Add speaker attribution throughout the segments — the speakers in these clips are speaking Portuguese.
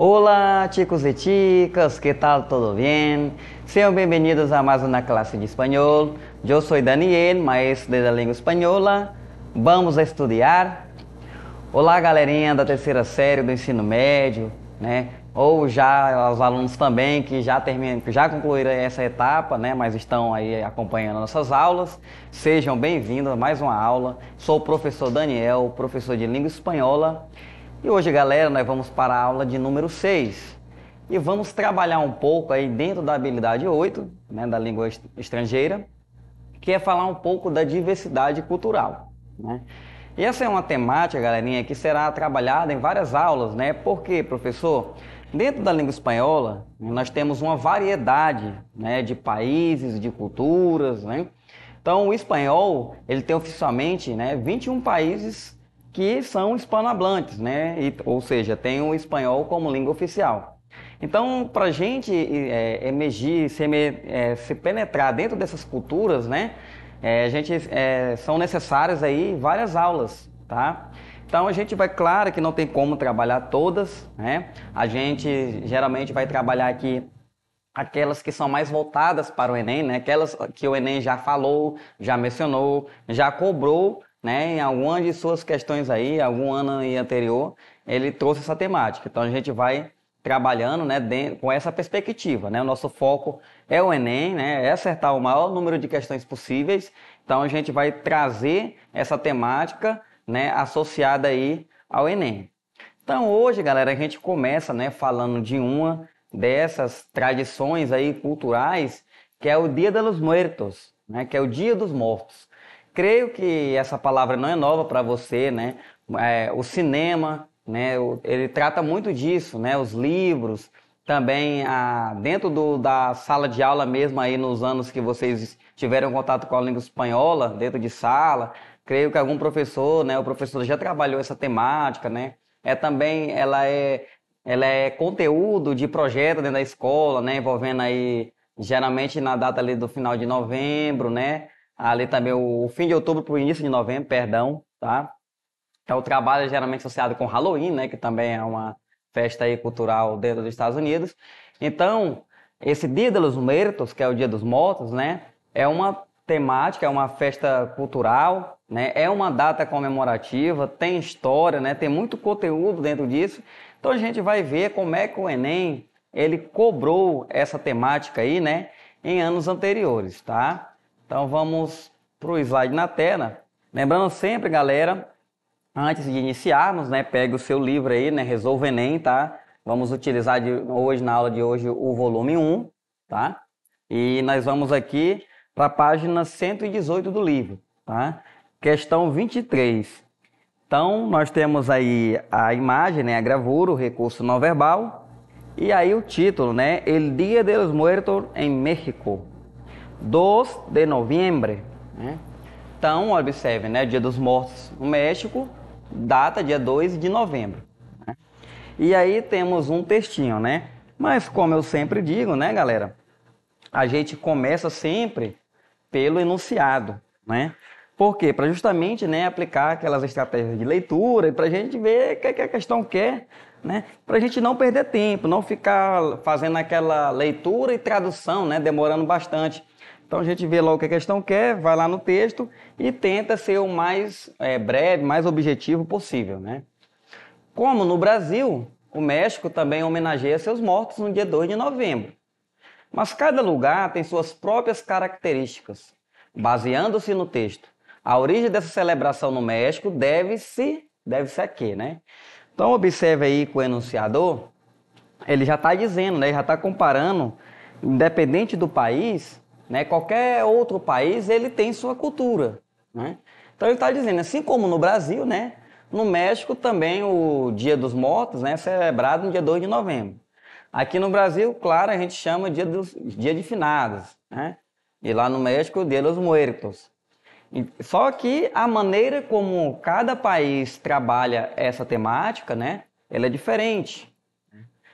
Speaker 1: Olá, chicos e chicas, que tal? Tudo bem? Sejam bem-vindos a mais uma classe de espanhol. Eu sou Daniel, maestro da língua espanhola. Vamos estudar? Olá, galerinha da terceira série do ensino médio, né? Ou já os alunos também que já terminam, que já concluíram essa etapa, né? Mas estão aí acompanhando nossas aulas. Sejam bem-vindos a mais uma aula. Sou o professor Daniel, professor de língua espanhola. E hoje, galera, nós vamos para a aula de número 6 e vamos trabalhar um pouco aí dentro da habilidade 8, né, da língua estrangeira, que é falar um pouco da diversidade cultural, né? E essa é uma temática, galerinha, que será trabalhada em várias aulas, né? Porque, professor, dentro da língua espanhola, né, nós temos uma variedade, né, de países, de culturas, né? Então, o espanhol, ele tem oficialmente, né, 21 países que são hispanohablantes, né? E, ou seja, tem o espanhol como língua oficial. Então, para a gente é, emergir, se, é, se, penetrar dentro dessas culturas, né? É, a gente, é, são necessárias aí várias aulas, tá? Então a gente vai, claro que não tem como trabalhar todas, né? A gente geralmente vai trabalhar aqui aquelas que são mais voltadas para o Enem, né? Aquelas que o Enem já falou, já mencionou, já cobrou né? Em algumas de suas questões aí, algum ano aí anterior, ele trouxe essa temática. Então a gente vai trabalhando, né, dentro, com essa perspectiva, né? O nosso foco é o Enem, né? É acertar o maior número de questões possíveis. Então a gente vai trazer essa temática, né, associada aí ao Enem. Então hoje, galera, a gente começa, né, falando de uma dessas tradições aí culturais, que é o Dia dos Muertos, né, que é o Dia dos Mortos. Creio que essa palavra não é nova para você, né? É, o cinema, né? Ele trata muito disso, né? Os livros, também a, dentro do, da sala de aula mesmo aí nos anos que vocês tiveram contato com a língua espanhola dentro de sala creio que algum professor né o professor já trabalhou essa temática né é também ela é ela é conteúdo de projeto dentro da escola né envolvendo aí geralmente na data ali do final de novembro né ali também o fim de outubro para o início de novembro, perdão, tá? É o trabalho geralmente associado com Halloween, né, que também é uma festa aí cultural dentro dos Estados Unidos. Então, esse Dia dos Muertos, que é o Dia dos Mortos, né, é uma temática, é uma festa cultural, né, é uma data comemorativa, tem história, né, tem muito conteúdo dentro disso. Então a gente vai ver como é que o Enem ele cobrou essa temática aí, né, em anos anteriores, tá? Então vamos para o slide na tela. Lembrando sempre, galera, antes de iniciarmos, né, pegue o seu livro aí, né, Resolva Enem, tá? Vamos utilizar de hoje, na aula de hoje, o volume 1, tá? E nós vamos aqui para a página 118 do livro, tá? Questão 23. Então, nós temos aí a imagem, né, a gravura, o recurso não verbal, e aí o título, né? El Dia de los Muertos em México. 2 de novembro. Né? Então, observe, né? Dia dos Mortos no México, data dia 2 de novembro. Né? E aí temos um textinho, né? Mas como eu sempre digo, né, galera? A gente começa sempre pelo enunciado, né? Por quê? Para justamente né, aplicar aquelas estratégias de leitura e para a gente ver o que, que a questão quer, né? Para a gente não perder tempo, não ficar fazendo aquela leitura e tradução, né? Demorando bastante. Então a gente vê logo o que a questão quer, vai lá no texto e tenta ser o mais é, breve, mais objetivo possível. Né? Como no Brasil, o México também homenageia seus mortos no dia 2 de novembro. Mas cada lugar tem suas próprias características. Baseando-se no texto, a origem dessa celebração no México deve-se deve-se a quê, né? Então observe aí com o enunciador, ele já está dizendo, né? já está comparando, independente do país, né? Qualquer outro país, ele tem sua cultura. Né? Então, ele está dizendo, assim como no Brasil, né? no México também o Dia dos Mortos né? é celebrado no dia 2 de novembro. Aqui no Brasil, claro, a gente chama dia, dos, dia de finados. Né? E lá no México, Dia dos Muertos. Só que a maneira como cada país trabalha essa temática, né, ela é diferente.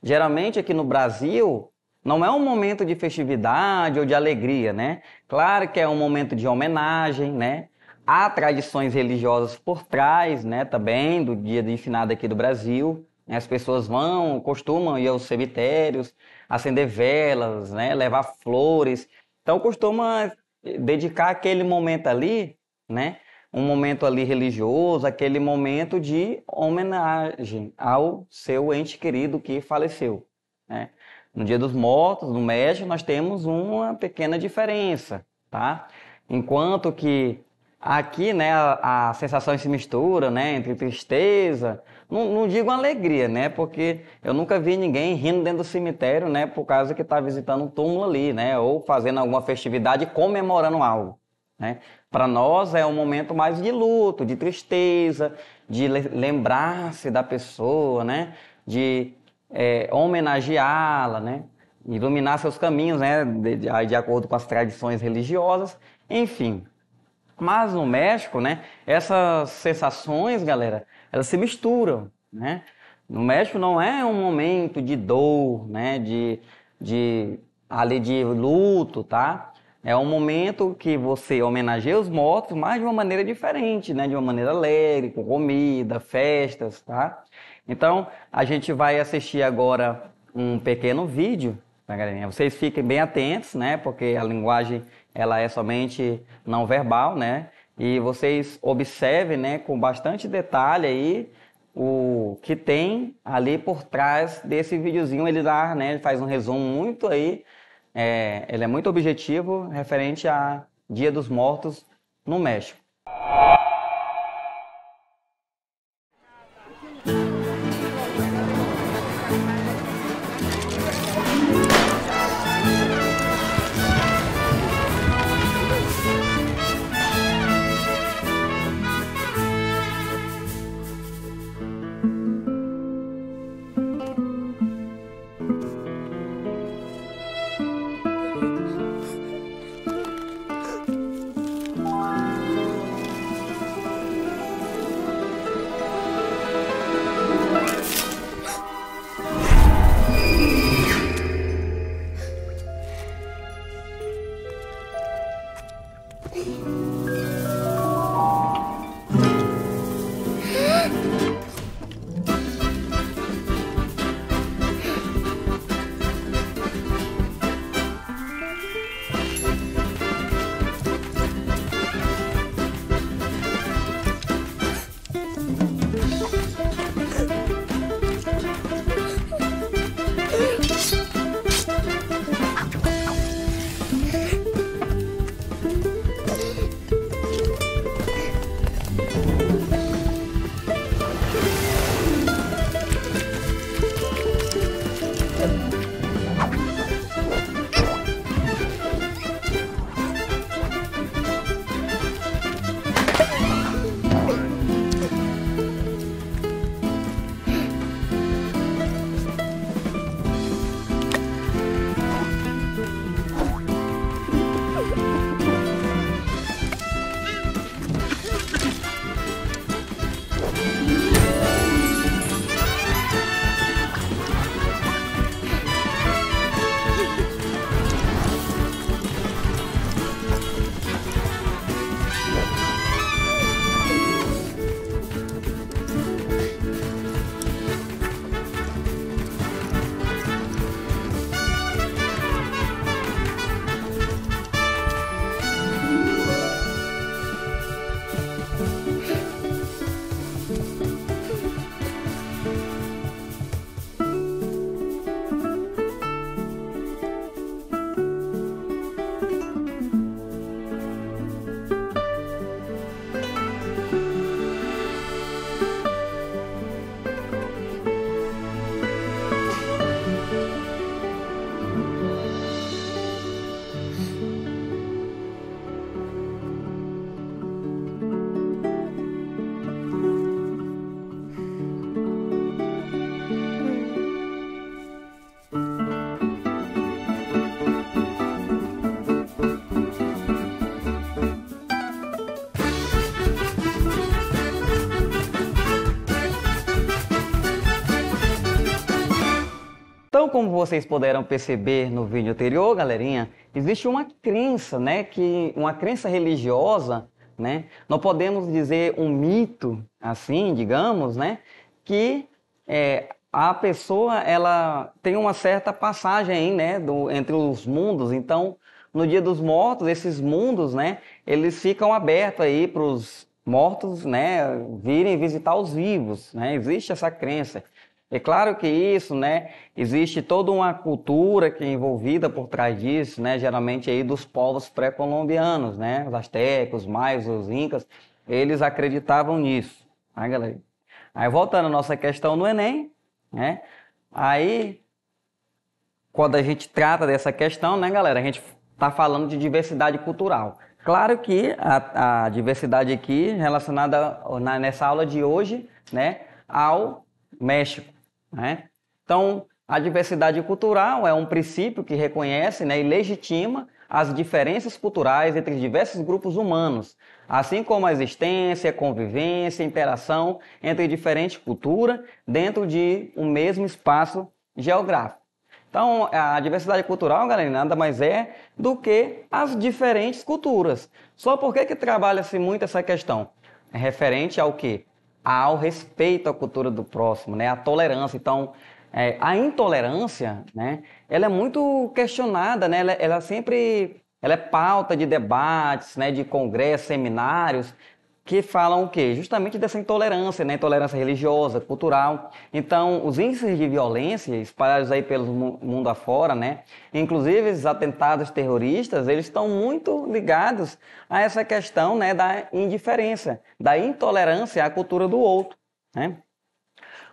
Speaker 1: Geralmente aqui no Brasil, não é um momento de festividade ou de alegria, né? Claro que é um momento de homenagem, né? Há tradições religiosas por trás, né? Também do dia de finado aqui do Brasil. Né? As pessoas vão, costumam ir aos cemitérios, acender velas, né? Levar flores. Então costuma dedicar aquele momento ali, né? Um momento ali religioso, aquele momento de homenagem ao seu ente querido que faleceu, né? No Dia dos Mortos, no México, nós temos uma pequena diferença, tá? Enquanto que aqui, né, a, a sensação se mistura, né, entre tristeza, não, não, digo alegria, né, porque eu nunca vi ninguém rindo dentro do cemitério, né, por causa que está visitando um túmulo ali, né, ou fazendo alguma festividade comemorando algo, né. Para nós é um momento mais de luto, de tristeza, de lembrar-se da pessoa, né, de é, homenageá-la, né? iluminar seus caminhos né? De, de, de acordo com as tradições religiosas, enfim. Mas no México, né, essas sensações, galera, elas se misturam, né? No México não é um momento de dor, né, de, de ali de luto, tá? É um momento que você homenageia os mortos, mas de uma maneira diferente, né? De uma maneira alegre, com comida, festas, tá? Então, a gente vai assistir agora um pequeno vídeo, tá, galerinha? Vocês fiquem bem atentos, né? Porque a linguagem, ela é somente não verbal, né? E vocês observem, né, com bastante detalhe aí, o que tem ali por trás desse videozinho ele dá, né? Ele faz um resumo muito aí é, ele é muito objetivo referente a Dia dos Mortos no México. como vocês puderam perceber no vídeo anterior, galerinha, existe uma crença, né, que uma crença religiosa, né? Não podemos dizer um mito, assim, digamos, né, que é, a pessoa ela tem uma certa passagem aí, né, do, entre os mundos. Então, no Dia dos Mortos, esses mundos, né, eles ficam abertos aí para os mortos, né, virem visitar os vivos, né? Existe essa crença. É claro que isso, né? Existe toda uma cultura que é envolvida por trás disso, né? Geralmente aí dos povos pré-colombianos, né? Os astecos, os maias, os incas, eles acreditavam nisso, né, galera? Aí voltando à nossa questão no Enem, né? Aí quando a gente trata dessa questão, né, galera? A gente está falando de diversidade cultural. Claro que a, a diversidade aqui relacionada na, nessa aula de hoje, né, ao México. Né? Então, a diversidade cultural é um princípio que reconhece né, e legitima as diferenças culturais entre diversos grupos humanos, assim como a existência, convivência, interação entre diferentes culturas dentro de um mesmo espaço geográfico. Então, a diversidade cultural, galera, nada mais é do que as diferentes culturas. Só por que, que trabalha-se muito essa questão? É referente ao quê? ao respeito à cultura do próximo, né? A tolerância. Então, é, a intolerância, né? Ela é muito questionada, né? Ela, ela sempre ela é pauta de debates, né? De congressos, seminários, que falam o quê? Justamente dessa intolerância, né? Intolerância religiosa, cultural. Então, os índices de violência espalhados aí pelo mundo afora, né? Inclusive, os atentados terroristas, eles estão muito ligados a essa questão, né? Da indiferença, da intolerância à cultura do outro, né?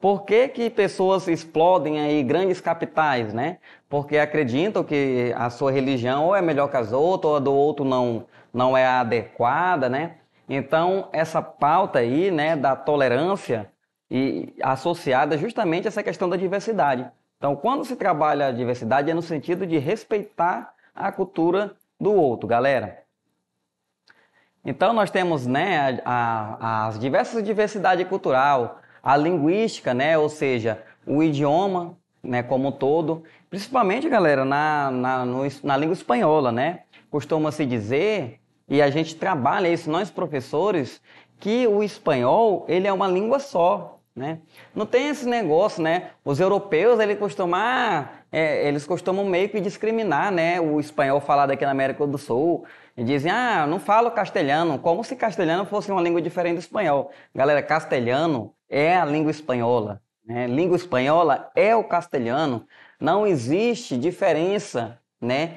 Speaker 1: Por que, que pessoas explodem aí grandes capitais, né? Porque acreditam que a sua religião ou é melhor que as outras, ou a do outro não, não é adequada, né? Então, essa pauta aí, né, da tolerância e associada justamente a essa questão da diversidade. Então, quando se trabalha a diversidade é no sentido de respeitar a cultura do outro, galera. Então, nós temos, né, a, a, as diversas diversidade cultural, a linguística, né, ou seja, o idioma, né, como um todo, principalmente, galera, na, na, no, na língua espanhola, né? Costuma-se dizer e a gente trabalha isso, nós professores, que o espanhol ele é uma língua só. Né? Não tem esse negócio, né? Os europeus eles costumam, é, eles costumam meio que discriminar né? o espanhol falado aqui na América do Sul. E dizem, ah, não falo castelhano, como se castelhano fosse uma língua diferente do espanhol. Galera, castelhano é a língua espanhola. Né? Língua espanhola é o castelhano. Não existe diferença né,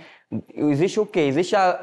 Speaker 1: Existe o quê? Existe a,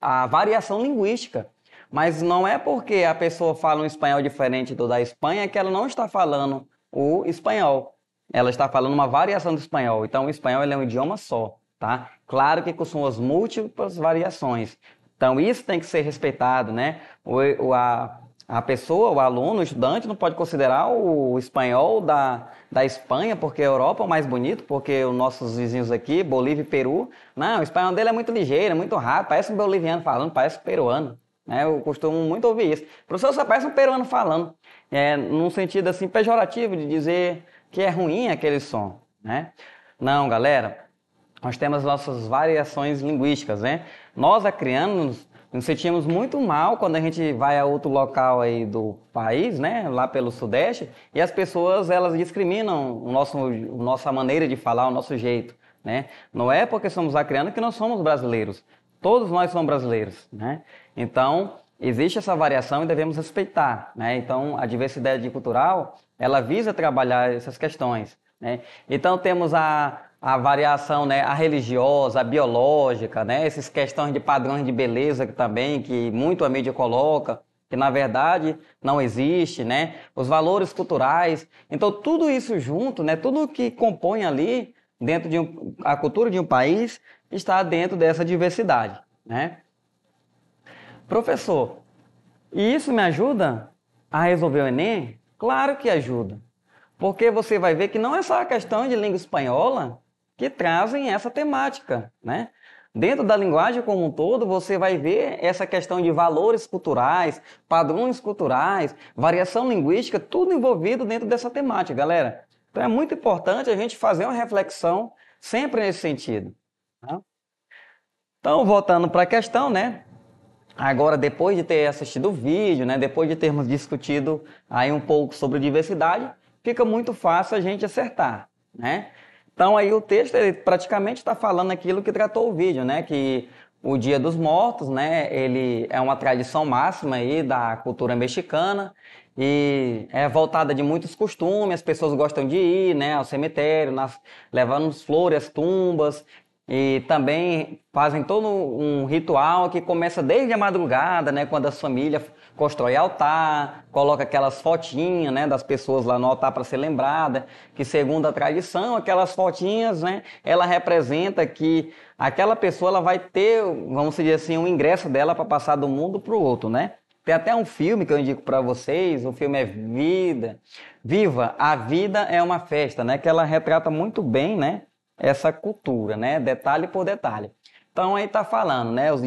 Speaker 1: a variação linguística. Mas não é porque a pessoa fala um espanhol diferente do da Espanha que ela não está falando o espanhol. Ela está falando uma variação do espanhol. Então, o espanhol é um idioma só, tá? Claro que com suas múltiplas variações. Então, isso tem que ser respeitado, né? O, a, a pessoa, o aluno, o estudante não pode considerar o espanhol da, da Espanha, porque a Europa é o mais bonito, porque os nossos vizinhos aqui, Bolívia e Peru, não, o espanhol dele é muito ligeiro, é muito rápido, parece um boliviano falando, parece um peruano. Né? Eu costumo muito ouvir isso. Professor, só parece um peruano falando, é, num sentido assim pejorativo de dizer que é ruim aquele som. Né? Não, galera, nós temos nossas variações linguísticas, né? Nós acrianos nos sentimos muito mal quando a gente vai a outro local aí do país, né, lá pelo Sudeste, e as pessoas elas discriminam o nosso, a nossa maneira de falar, o nosso jeito, né? Não é porque somos acreano que nós somos brasileiros. Todos nós somos brasileiros, né? Então existe essa variação e devemos respeitar, né? Então a diversidade cultural ela visa trabalhar essas questões. Né? Então temos a a variação, né, a religiosa, a biológica, né, essas questões de padrões de beleza que também que muito a mídia coloca, que na verdade não existe, né, os valores culturais. Então tudo isso junto, né, tudo que compõe ali dentro de um, a cultura de um país está dentro dessa diversidade, né? Professor, e isso me ajuda a resolver o ENEM? Claro que ajuda. Porque você vai ver que não é só a questão de língua espanhola que trazem essa temática, né? Dentro da linguagem como um todo, você vai ver essa questão de valores culturais, padrões culturais, variação linguística, tudo envolvido dentro dessa temática, galera. Então é muito importante a gente fazer uma reflexão sempre nesse sentido. Tá? Então, voltando para a questão, né? Agora, depois de ter assistido o vídeo, né? depois de termos discutido aí um pouco sobre diversidade, fica muito fácil a gente acertar, né? Então aí o texto ele praticamente está falando aquilo que tratou o vídeo, né? Que o Dia dos Mortos, né? Ele é uma tradição máxima aí da cultura mexicana e é voltada de muitos costumes. As pessoas gostam de ir, né, ao cemitério, nas, levando flores, tumbas e também fazem todo um ritual que começa desde a madrugada, né, quando as famílias constrói altar, coloca aquelas fotinhas, né, das pessoas lá no altar para ser lembrada, que segundo a tradição, aquelas fotinhas, né, ela representa que aquela pessoa ela vai ter, vamos dizer assim, um ingresso dela para passar do mundo para o outro, né? Tem até um filme que eu indico para vocês, o filme é Vida. Viva, a vida é uma festa, né? Que ela retrata muito bem, né? Essa cultura, né? Detalhe por detalhe. Então aí tá falando, né? Os,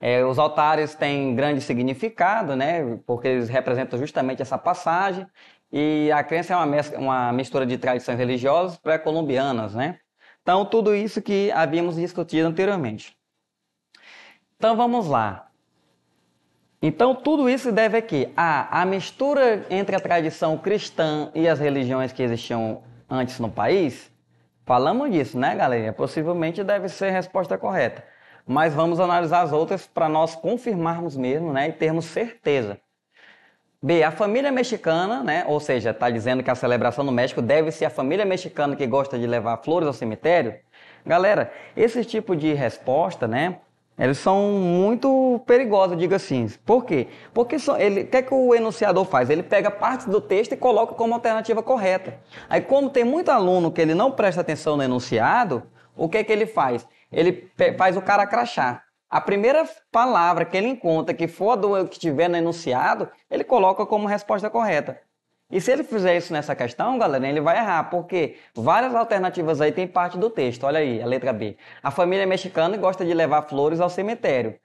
Speaker 1: é, os altares têm grande significado, né? Porque eles representam justamente essa passagem. E a crença é uma, uma mistura de tradições religiosas pré-colombianas, né? Então, tudo isso que havíamos discutido anteriormente. Então, vamos lá. Então, tudo isso deve aqui a, a mistura entre a tradição cristã e as religiões que existiam antes no país. Falamos disso, né, galera? Possivelmente deve ser a resposta correta mas vamos analisar as outras para nós confirmarmos mesmo né, e termos certeza. B. A família mexicana, né, ou seja, está dizendo que a celebração no México deve ser a família mexicana que gosta de levar flores ao cemitério? Galera, esse tipo de resposta, né, eles são muito perigosos, diga assim. Por quê? Porque são, ele, o que, é que o enunciador faz? Ele pega partes do texto e coloca como alternativa correta. Aí, como tem muito aluno que ele não presta atenção no enunciado, o que é que ele faz? ele faz o cara crachar. A primeira palavra que ele encontra que for a do que tiver no enunciado, ele coloca como resposta correta. E se ele fizer isso nessa questão, galera, ele vai errar, porque várias alternativas aí tem parte do texto. Olha aí, a letra B. A família é mexicana gosta de levar flores ao cemitério.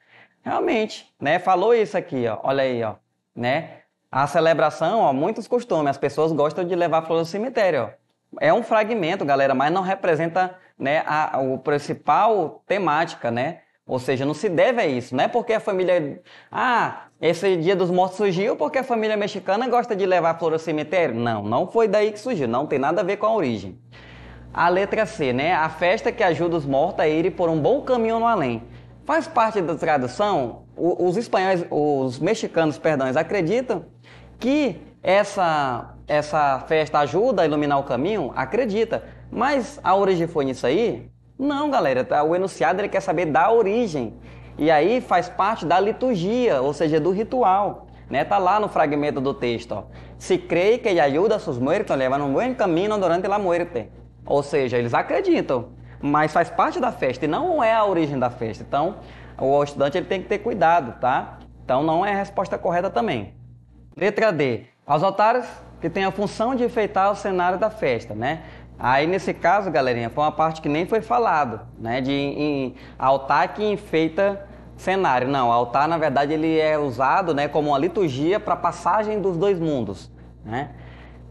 Speaker 1: Realmente, né? Falou isso aqui, ó. Olha aí, ó, né? A celebração, ó, muitos costumes, as pessoas gostam de levar flores ao cemitério, ó é um fragmento, galera, mas não representa né, a, a principal temática, né? Ou seja, não se deve a isso, não é porque a família. Ah, esse dia dos mortos surgiu porque a família mexicana gosta de levar flor ao cemitério. Não, não foi daí que surgiu, não tem nada a ver com a origem. A letra C, né? A festa que ajuda os mortos a irem por um bom caminho no além. Faz parte da tradução, os espanhóis, os mexicanos, perdão, acreditam que essa, essa festa ajuda a iluminar o caminho? Acredita. Mas a origem foi nisso aí? Não, galera. Tá, o enunciado ele quer saber da origem. E aí faz parte da liturgia, ou seja, do ritual. Né? Tá lá no fragmento do texto. Ó. Se crê que ele ajuda seus sus muertos, então leva um bom caminho durante la muerte. Ou seja, eles acreditam, mas faz parte da festa e não é a origem da festa. Então, o estudante ele tem que ter cuidado, tá? Então, não é a resposta correta também. Letra D. Aos altares que tem a função de enfeitar o cenário da festa, né? Aí nesse caso, galerinha, foi uma parte que nem foi falado, né? De em, altar que enfeita cenário. Não, altar na verdade ele é usado, né, como uma liturgia para passagem dos dois mundos, né?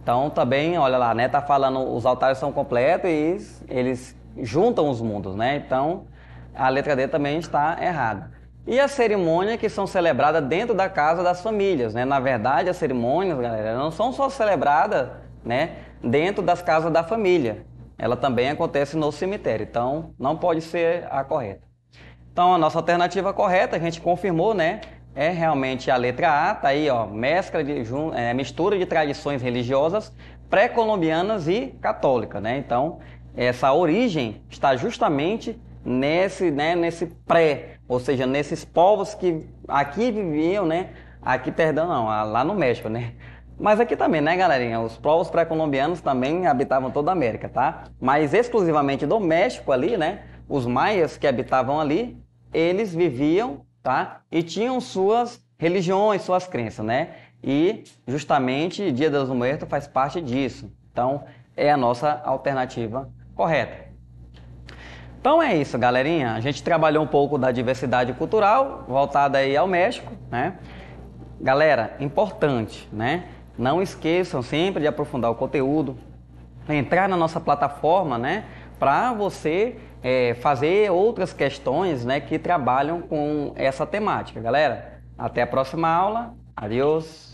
Speaker 1: Então também, olha lá, né, tá falando os altares são completos e eles juntam os mundos, né? Então a letra D também está errada. E a cerimônia que são celebradas dentro da casa das famílias, né? Na verdade, as cerimônias, galera, não são só celebradas, né, dentro das casas da família. Ela também acontece no cemitério, então não pode ser a correta. Então a nossa alternativa correta, a gente confirmou, né, é realmente a letra A, tá aí, ó, mescla de é, mistura de tradições religiosas pré-colombianas e católica, né? Então, essa origem está justamente nesse, né, nesse pré, ou seja, nesses povos que aqui viviam, né? Aqui, perdão, não, lá no México, né? Mas aqui também, né, galerinha? Os povos pré-colombianos também habitavam toda a América, tá? Mas exclusivamente do México ali, né? Os maias que habitavam ali, eles viviam, tá? E tinham suas religiões, suas crenças, né? E justamente Dia dos Muertos faz parte disso. Então, é a nossa alternativa correta. Então é isso, galerinha. A gente trabalhou um pouco da diversidade cultural, voltada aí ao México, né? Galera, importante, né? Não esqueçam sempre de aprofundar o conteúdo, entrar na nossa plataforma, né? Para você é, fazer outras questões, né? Que trabalham com essa temática, galera. Até a próxima aula. Adiós.